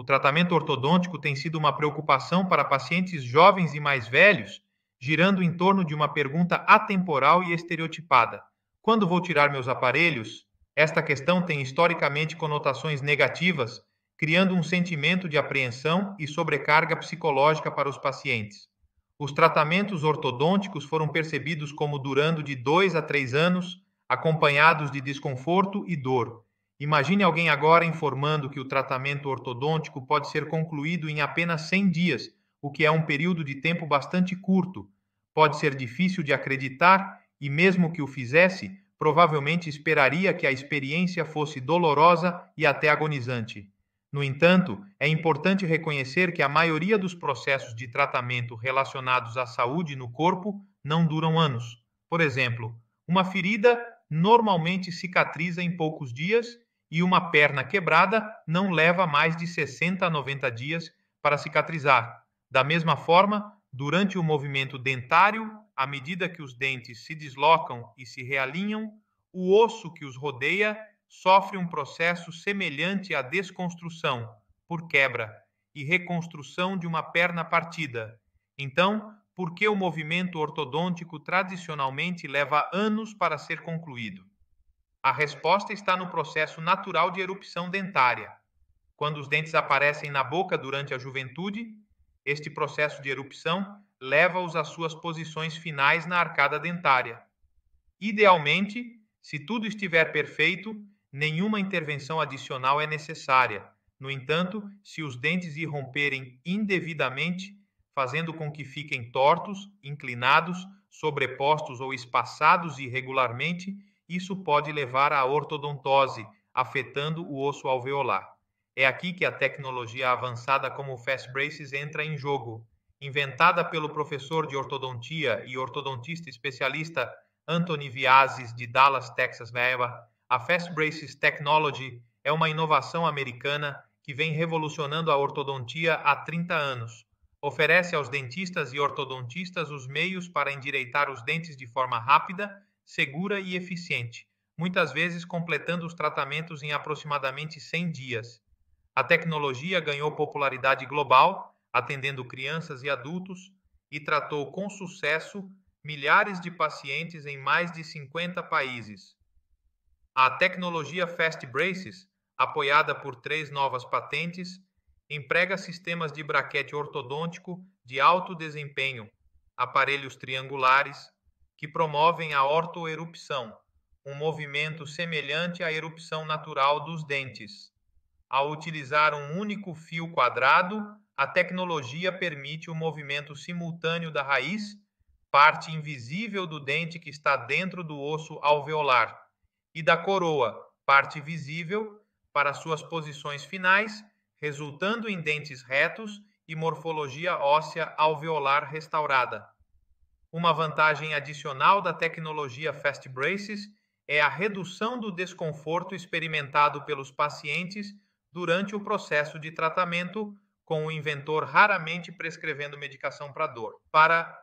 O tratamento ortodôntico tem sido uma preocupação para pacientes jovens e mais velhos, girando em torno de uma pergunta atemporal e estereotipada: Quando vou tirar meus aparelhos? Esta questão tem historicamente conotações negativas, criando um sentimento de apreensão e sobrecarga psicológica para os pacientes. Os tratamentos ortodônticos foram percebidos como durando de dois a três anos, acompanhados de desconforto e dor, Imagine alguém agora informando que o tratamento ortodôntico pode ser concluído em apenas 100 dias, o que é um período de tempo bastante curto. Pode ser difícil de acreditar e, mesmo que o fizesse, provavelmente esperaria que a experiência fosse dolorosa e até agonizante. No entanto, é importante reconhecer que a maioria dos processos de tratamento relacionados à saúde no corpo não duram anos. Por exemplo, uma ferida normalmente cicatriza em poucos dias e uma perna quebrada não leva mais de 60 a 90 dias para cicatrizar. Da mesma forma, durante o movimento dentário, à medida que os dentes se deslocam e se realinham, o osso que os rodeia sofre um processo semelhante à desconstrução, por quebra, e reconstrução de uma perna partida. Então, por que o movimento ortodôntico tradicionalmente leva anos para ser concluído? A resposta está no processo natural de erupção dentária. Quando os dentes aparecem na boca durante a juventude, este processo de erupção leva-os às suas posições finais na arcada dentária. Idealmente, se tudo estiver perfeito, nenhuma intervenção adicional é necessária. No entanto, se os dentes irromperem indevidamente, fazendo com que fiquem tortos, inclinados, sobrepostos ou espaçados irregularmente, isso pode levar à ortodontose, afetando o osso alveolar. É aqui que a tecnologia avançada como o Fast Braces entra em jogo. Inventada pelo professor de ortodontia e ortodontista especialista Anthony Viases, de Dallas, Texas, Iowa, a Fast Braces Technology é uma inovação americana que vem revolucionando a ortodontia há 30 anos. Oferece aos dentistas e ortodontistas os meios para endireitar os dentes de forma rápida segura e eficiente, muitas vezes completando os tratamentos em aproximadamente 100 dias. A tecnologia ganhou popularidade global, atendendo crianças e adultos, e tratou com sucesso milhares de pacientes em mais de 50 países. A tecnologia Fast Braces, apoiada por três novas patentes, emprega sistemas de braquete ortodôntico de alto desempenho, aparelhos triangulares, que promovem a ortoerupção, um movimento semelhante à erupção natural dos dentes. Ao utilizar um único fio quadrado, a tecnologia permite o movimento simultâneo da raiz, parte invisível do dente que está dentro do osso alveolar, e da coroa, parte visível, para suas posições finais, resultando em dentes retos e morfologia óssea alveolar restaurada. Uma vantagem adicional da tecnologia Fast Braces é a redução do desconforto experimentado pelos pacientes durante o processo de tratamento, com o inventor raramente prescrevendo medicação para dor. Para